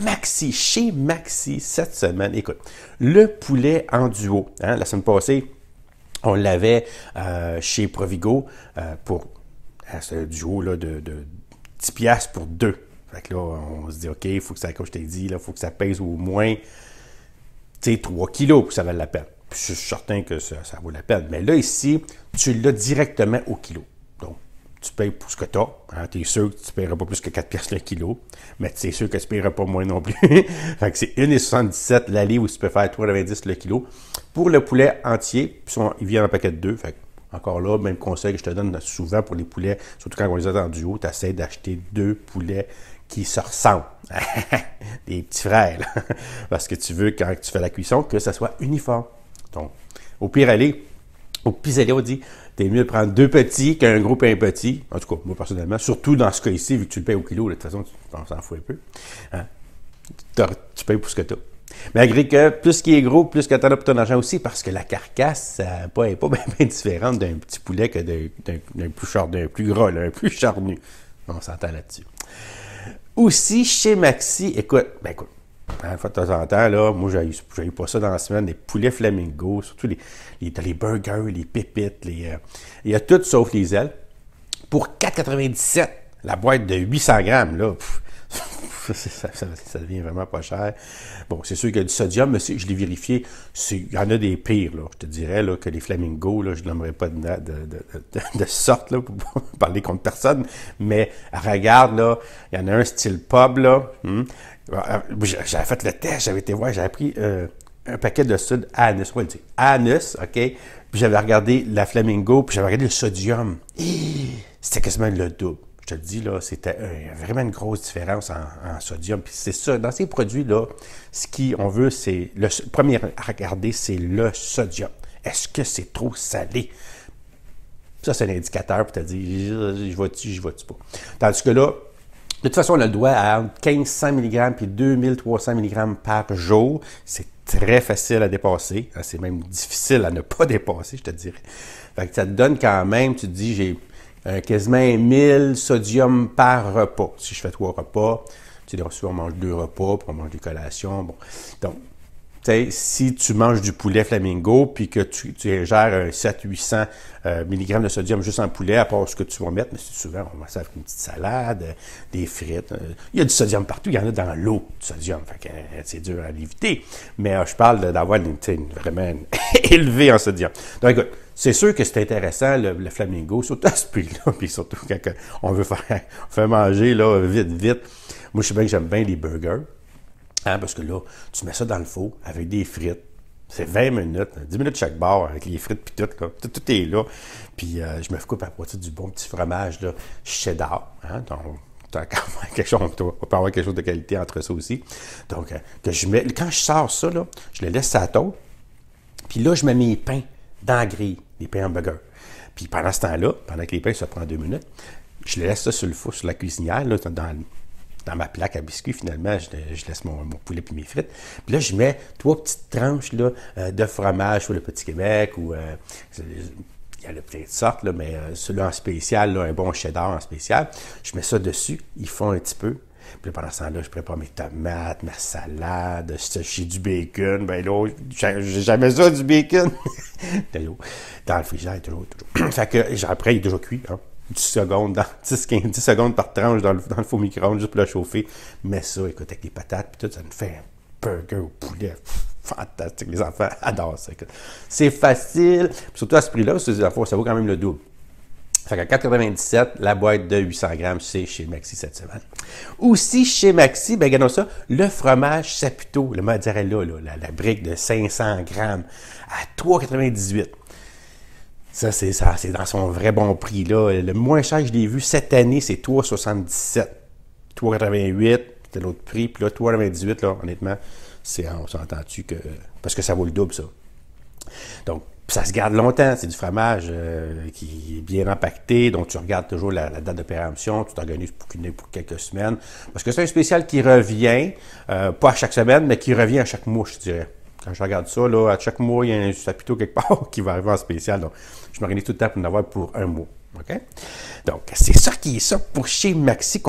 Maxi, chez Maxi, cette semaine, écoute, le poulet en duo. Hein, la semaine passée, on l'avait euh, chez Provigo euh, pour hein, ce duo là, de, de 10$ pour deux. Fait que là, on se dit, OK, il faut que ça, comme je t'ai dit, il faut que ça pèse au moins 3 kilos pour que ça vaille la peine. je suis certain que ça, ça vaut la peine. Mais là, ici, tu l'as directement au kilo tu payes pour ce que tu as. Hein. tu es sûr que tu ne paieras pas plus que 4 piastres le kilo, mais tu es sûr que tu ne paieras pas moins non plus. fait que c'est 1,77 l'allée où tu peux faire 3,90 le kilo. Pour le poulet entier, puis il vient en paquet de deux. Fait encore là, même conseil que je te donne souvent pour les poulets, surtout quand on les a du haut. tu essaies d'acheter deux poulets qui se ressemblent. des petits frères. Parce que tu veux, quand tu fais la cuisson, que ça soit uniforme. Donc, au pire aller, au pire on dit T'es mieux de prendre deux petits qu'un gros pain petit. En tout cas, moi personnellement, surtout dans ce cas ici, vu que tu le payes au kilo, de toute façon, on s'en fout un peu. Hein. Tu payes pour ce que tu as. Malgré que plus qui est gros, plus que tu as pour ton argent aussi, parce que la carcasse n'est pas, bien, différente d'un petit poulet que d'un plus char, d'un plus gras, d'un plus charnu. On s'entend là-dessus. Aussi, chez Maxi, écoute, ben écoute, Hein, de temps en temps, là, moi, j'ai eu pas ça dans la semaine, les poulets flamingos, surtout les, les, burgers, les pépites, les, euh, il y a tout sauf les ailes. Pour 4,97, la boîte de 800 grammes, là, ça, devient vraiment pas cher. Bon, c'est sûr qu'il y a du sodium, mais je l'ai vérifié, il y en a des pires, là, je te dirais, que les flamingos, là, je n'aimerais pas de, de, de, sorte pour parler contre personne, mais regarde, là, il y en a un style pub, là, hmm, ah, ah, j'avais fait le test, j'avais été voir, j'avais pris euh, un paquet de sud anus, on va Anus, OK? Puis j'avais regardé la flamingo, puis j'avais regardé le sodium. C'était quasiment le double. Je te le dis, là, c'était vraiment une grosse différence en, sodium. Puis c'est ça, dans ces produits-là, ce qu'on veut, c'est. Le, premier à regarder, c'est le sodium. Est-ce que c'est trop salé? Ça, c'est un indicateur pour te dire, je vois-tu, je vois-tu pas. Tandis que là, de toute façon, on a le doigt à 1500 mg puis 2300 mg par jour. C'est très facile à dépasser. Hein, c'est même difficile à ne pas dépasser, je te dirais. Fait que ça te donne quand même, tu te dis, j'ai euh, quasiment 1000 sodium par repas. Si je fais trois repas, tu dis, on mange deux repas, puis on mange des collations. Bon. Donc, si tu manges du poulet flamingo puis que tu, tu ingères 700-800 mg de sodium juste en poulet, à part ce que tu vas mettre, mais c'est souvent, on va faire une petite salade, euh, des frites. Euh, il y a du sodium partout, il y en a dans l'eau du sodium, euh, c'est dur à éviter. Mais je parle d'avoir une, une, vraiment élevée en sodium. Donc écoute, c'est sûr que c'est intéressant, le, flamingo, surtout à ce prix-là, puis surtout quand on veut faire, manger là, vite, vite. Moi, je sais bien que j'aime bien les burgers parce que là, tu mets ça dans le four avec des frites. C'est 20 minutes, 10 minutes chaque bord avec les frites puis tout, tout, est là. Puis euh, je me coupe à partir du bon petit fromage là, cheddar. Hein. Donc, as quelque chose, on peut avoir quelque chose de qualité entre ça aussi. Donc, euh, que je mets, quand je sors ça, je le laisse à la Puis là, je mets mes pains dans la grille, les pains en burger. Puis pendant ce temps-là, pendant que les pains, ça prend deux minutes, je les laisse sur le four, sur la cuisinière, là, dans, dans ma plaque à biscuits, finalement, je, laisse mon, poulet puis mes frites. Puis là, je mets trois petites tranches là, euh, de fromage, sur le Petit Québec, ou euh, il y a plein de sortes, mais euh, celui-là en spécial, un bon cheddar en spécial. Je mets ça dessus, ils font un petit peu. Puis pendant ce temps-là, je prépare mes tomates, ma salade, j'ai du bacon, ben là, j'ai jamais ça du bacon. dans le frigidaire, toujours, toujours. fait que après, il est toujours cuit, hein. 10 secondes, dans 10, 15, secondes par tranche dans le, dans le micro-ondes juste pour le chauffer. Mais ça, écoute, avec les patates, puis tout, ça nous fait un burger au poulet. Fantastique, les enfants adorent ça. C'est facile, surtout à ce prix-là, ça vaut quand même le double. Fait qu'à 97, la boîte de 800 grammes, c'est chez Maxi cette semaine. Aussi chez Maxi, ben regardons ça, le fromage Saputo, le mozzarella, là, la, la brique de 500 grammes à 3,98. Ça, c'est ça, c'est dans son vrai bon prix. Là. Le moins cher que je l'ai vu cette année, c'est 3,77. 3,88, c'était l'autre prix. Puis là, 3,98, là, honnêtement, c'est, on s'entend-tu que. Parce que ça vaut le double, ça. Donc, ça se garde longtemps. C'est du fromage euh, qui est bien impacté donc tu regardes toujours la, date de péremption, tu t'organises pour, pour, quelques semaines. Parce que c'est un spécial qui revient, euh, pas à chaque semaine, mais qui revient à chaque mois, je dirais quand je regarde ça, là, à chaque mois, il y a un chapiteau quelque part qui va arriver en spécial. Donc, je m'organise tout le temps pour en avoir pour un mois. OK? Donc, c'est ça qui est ça pour chez Maxi.